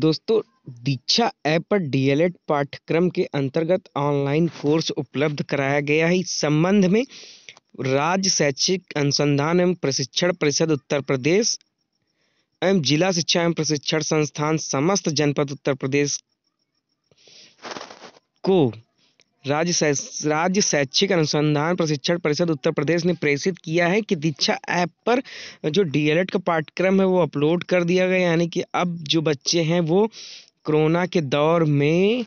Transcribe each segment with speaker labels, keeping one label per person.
Speaker 1: दोस्तों दीक्षा ऐप पर डीएलएड पाठ्यक्रम के अंतर्गत ऑनलाइन कोर्स उपलब्ध कराया गया है इस संबंध में राज्य शैक्षिक अनुसंधान एवं प्रशिक्षण परिषद उत्तर प्रदेश एवं जिला शिक्षा एवं प्रशिक्षण संस्थान समस्त जनपद उत्तर प्रदेश को राज्य राज्य शैक्षिक अनुसंधान प्रशिक्षण परिषद उत्तर प्रदेश ने प्रेषित किया है कि दीक्षा ऐप पर जो डीएलएड का पाठ्यक्रम है वो अपलोड कर दिया गया यानी कि अब जो बच्चे हैं वो कोरोना के दौर में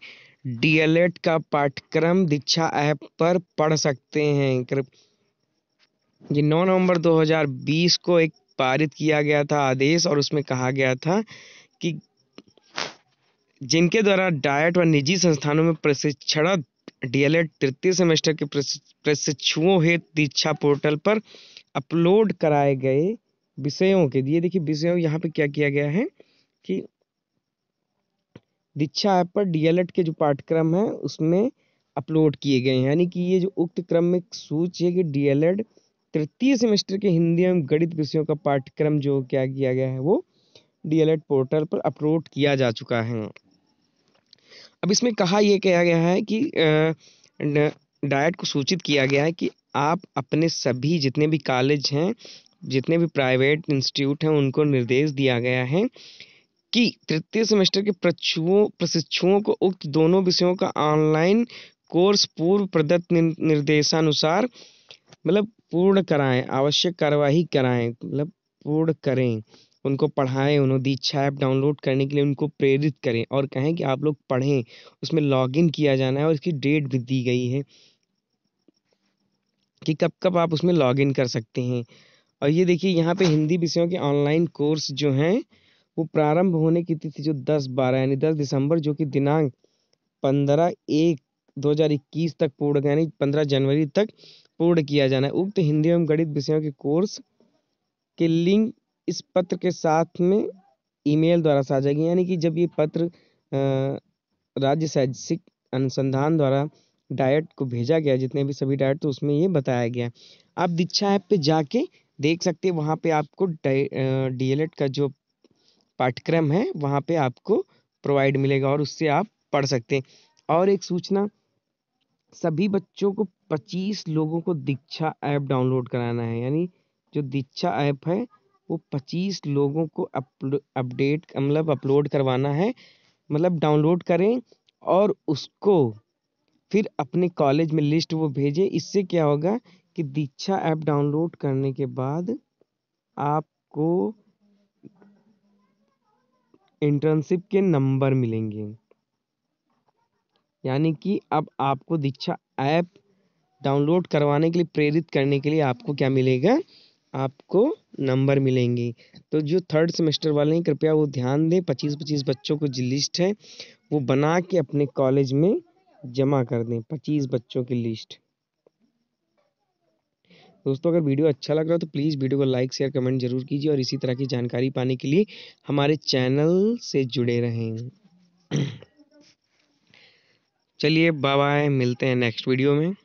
Speaker 1: डीएलएड का पाठ्यक्रम दीक्षा ऐप पर पढ़ सकते हैं ये 9 नवंबर 2020 को एक पारित किया गया था आदेश और उसमें कहा गया था कि जिनके द्वारा डायट व निजी संस्थानों में प्रशिक्षण डीएलएड तृतीय सेमेस्टर के प्रशिक्षुओं हेतु दीक्षा पोर्टल पर अपलोड कराए गए विषयों के लिए देखिए विषयों यहाँ पे क्या किया गया है कि दीक्षा ऐप पर डीएलएड के जो पाठ्यक्रम है उसमें अपलोड किए गए हैं यानी कि ये जो उक्त क्रम में सूची है कि डीएलएड तृतीय सेमेस्टर के हिंदी एवं गणित विषयों का पाठ्यक्रम जो क्या किया गया है वो डीएलएड पोर्टल पर अपलोड किया जा चुका है अब इसमें कहा यह गया गया है कि डाइट को सूचित किया गया है कि आप अपने सभी जितने भी कॉलेज हैं जितने भी प्राइवेट इंस्टीट्यूट हैं उनको निर्देश दिया गया है कि तृतीय सेमेस्टर के प्रचुओं प्रशिक्षुओं को उक्त दोनों विषयों का ऑनलाइन कोर्स पूर्व प्रदत्त निर्देशानुसार मतलब पूर्ण कराएं आवश्यक कार्यवाही कराएं मतलब पूर्ण करें उनको पढ़ाएं उन्हें दीक्षा ऐप डाउनलोड करने के लिए उनको प्रेरित करें और कहें कि आप लोग पढ़ें उसमें लॉगिन किया जाना है और इसकी डेट भी दी गई है कि कब कब आप उसमें लॉगिन कर सकते हैं और ये देखिए यहाँ पे हिंदी विषयों के ऑनलाइन कोर्स जो हैं वो प्रारंभ होने की तिथि जो दस बारह यानी दस दिसंबर जो कि दिनांक पंद्रह एक दो हज़ार इक्कीस तक पूर्ण यानी पंद्रह जनवरी तक पूर्ण किया जाना है उक्त हिंदी एवं गणित विषयों के कोर्स के लिंक इस पत्र के साथ में ईमेल द्वारा साझा की यानी कि जब ये पत्र राज्य शैक्षिक अनुसंधान द्वारा डायट को भेजा गया जितने भी सभी डायट तो उसमें ये बताया गया आप दीक्षा ऐप पे जाके देख सकते हैं वहाँ पे आपको डीएलएड का जो पाठ्यक्रम है वहाँ पे आपको प्रोवाइड मिलेगा और उससे आप पढ़ सकते हैं और एक सूचना सभी बच्चों को पच्चीस लोगों को दीक्षा ऐप डाउनलोड कराना है यानी जो दीक्षा ऐप है वो पच्चीस लोगों को अपडेट मतलब अपलोड करवाना है मतलब डाउनलोड करें और उसको फिर अपने कॉलेज में लिस्ट वो भेजें इससे क्या होगा कि दीक्षा ऐप डाउनलोड करने के बाद आपको इंटर्नशिप के नंबर मिलेंगे यानी कि अब आपको दीक्षा ऐप डाउनलोड करवाने के लिए प्रेरित करने के लिए आपको क्या मिलेगा आपको नंबर मिलेंगे तो जो थर्ड सेमेस्टर वाले हैं कृपया वो ध्यान दें पच्चीस पच्चीस बच्चों को जो लिस्ट है वो बना के अपने कॉलेज में जमा कर दें पच्चीस बच्चों की लिस्ट दोस्तों अगर वीडियो अच्छा लग रहा हो तो प्लीज़ वीडियो को लाइक शेयर कमेंट जरूर कीजिए और इसी तरह की जानकारी पाने के लिए हमारे चैनल से जुड़े रहें चलिए बाय बाय मिलते हैं नेक्स्ट वीडियो में